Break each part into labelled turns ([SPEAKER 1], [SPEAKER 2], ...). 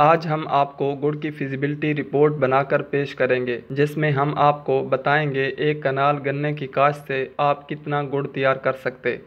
[SPEAKER 1] आज हम आपको गुड़ की फिजिबिलिटी रिपोर्ट बनाकर पेश करेंगे जिसमें हम आपको बताएंगे एक कनाल गन्ने की काश से आप कितना गुड़ तैयार कर सकते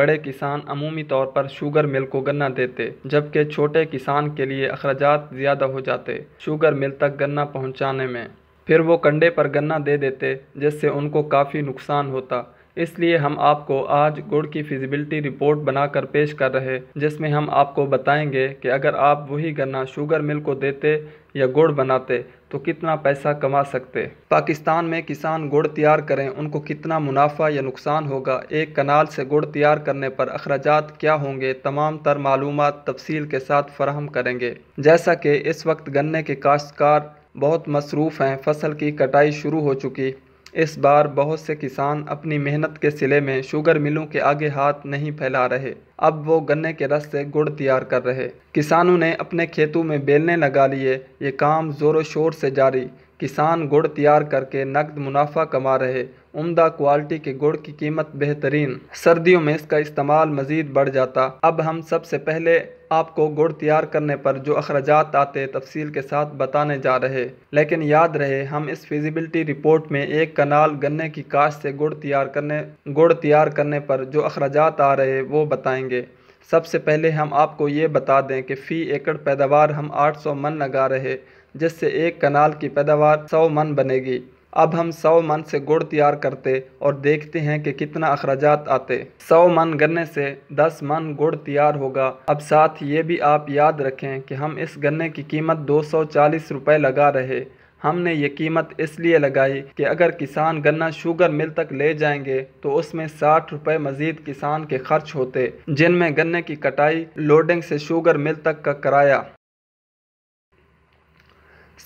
[SPEAKER 1] बड़े किसान अमूमी तौर पर शुगर मिल को गन्ना देते जबकि छोटे किसान के लिए अखराज ज़्यादा हो जाते शुगर मिल तक गन्ना पहुँचाने में फिर वो कंडे पर गन्ना दे देते जिससे उनको काफ़ी नुकसान होता इसलिए हम आपको आज गुड़ की फिजिबिलिटी रिपोर्ट बनाकर पेश कर रहे जिसमें हम आपको बताएंगे कि अगर आप वही गन्ना शुगर मिल को देते या गुड़ बनाते तो कितना पैसा कमा सकते पाकिस्तान में किसान गुड़ तैयार करें उनको कितना मुनाफा या नुकसान होगा एक कनाल से गुड़ तैयार करने पर अखराज क्या होंगे तमाम तर मालूम तफसील के साथ फराहम करेंगे जैसा कि इस वक्त गन्ने के काश्तकार बहुत मसरूफ़ हैं फसल की कटाई शुरू हो चुकी इस बार बहुत से किसान अपनी मेहनत के सिले में शुगर मिलों के आगे हाथ नहीं फैला रहे अब वो गन्ने के रस से गुड़ तैयार कर रहे किसानों ने अपने खेतों में बेलने लगा लिए ये काम ज़ोरों शोर से जारी किसान गुड़ तैयार करके नकद मुनाफा कमा रहे उम्दा क्वालिटी के गुड़ की कीमत बेहतरीन सर्दियों में इसका इस्तेमाल मज़ीद बढ़ जाता अब हम सबसे पहले आपको गुड़ तैयार करने पर जो अखराज आते तफसील के साथ बताने जा रहे लेकिन याद रहे हम इस फिजिबिलिटी रिपोर्ट में एक कनाल गन्ने की काश से गुड़ तैयार करने गुड़ तैयार करने पर जो अखराज आ रहे वो बताएंगे सबसे पहले हम आपको ये बता दें कि फ़ी एकड़ पैदावार हम 800 मन लगा रहे जिससे एक कनाल की पैदावार 100 मन बनेगी अब हम सौ मन से गुड़ तैयार करते और देखते हैं कि कितना अखराज आते सौ मन गन्ने से दस मन गुड़ तैयार होगा अब साथ ये भी आप याद रखें कि हम इस गन्ने की कीमत दो सौ चालीस रुपये लगा रहे हमने ये कीमत इसलिए लगाई कि अगर किसान गन्ना शुगर मिल तक ले जाएंगे तो उसमें साठ रुपए मजीद किसान के खर्च होते जिनमें गन्ने की कटाई लोडिंग से शुगर मिल तक का कराया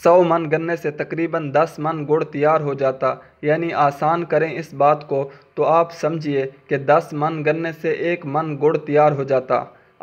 [SPEAKER 1] सौ मन गन्ने से तकरीबन दस मन गुड़ तैयार हो जाता यानी आसान करें इस बात को तो आप समझिए कि दस मन गन्ने से एक मन गुड़ तैयार हो जाता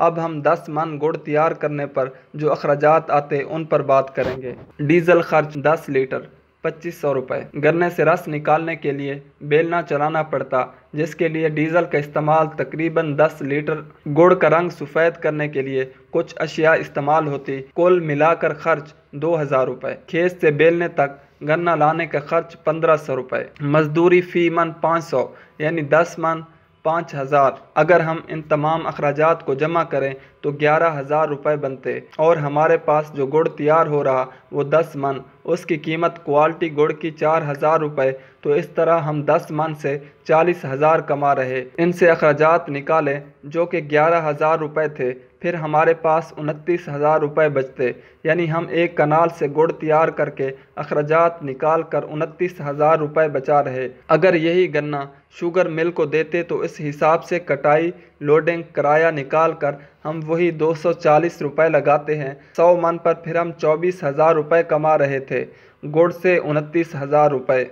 [SPEAKER 1] अब हम दस मन गुड़ तैयार करने पर जो अखराज आते उन पर बात करेंगे डीज़ल खर्च दस लीटर पच्चीस सौ रुपये गन्ने से रस निकालने के लिए बेलना चलाना पड़ता जिसके लिए डीजल का इस्तेमाल तकरीबन 10 लीटर गुड़ का रंग सफ़ेद करने के लिए कुछ अशिया इस्तेमाल होती कुल मिलाकर खर्च दो हज़ार रुपये खेत से बेलने तक गन्ना लाने का खर्च पंद्रह सौ रुपये मजदूरी फ़ी मन पाँच सौ यानी दस मन पाँच हज़ार अगर हम इन तमाम अखराज को जमा करें तो ग्यारह हज़ार रुपये बनते और हमारे पास जो गुड़ तैयार हो रहा वो दस मन उसकी कीमत क्वालिटी गुड़ की चार हज़ार रुपये तो इस तरह हम दस मन से चालीस हज़ार कमा रहे इनसे अखराज निकालें जो कि ग्यारह हज़ार रुपये थे फिर हमारे पास उनतीस हज़ार रुपये बचते यानी हम एक कनाल से गुड़ तैयार करके अखराजात निकाल कर उनतीस हज़ार रुपये बचा रहे अगर यही गन्ना शुगर मिल को देते तो इस हिसाब से कटाई लोडिंग किराया निकाल कर हम वही दो सौ चालीस लगाते हैं सौ मन पर फिर हम चौबीस हज़ार रुपये कमा रहे थे गुड़ से उनतीस हज़ार रुपये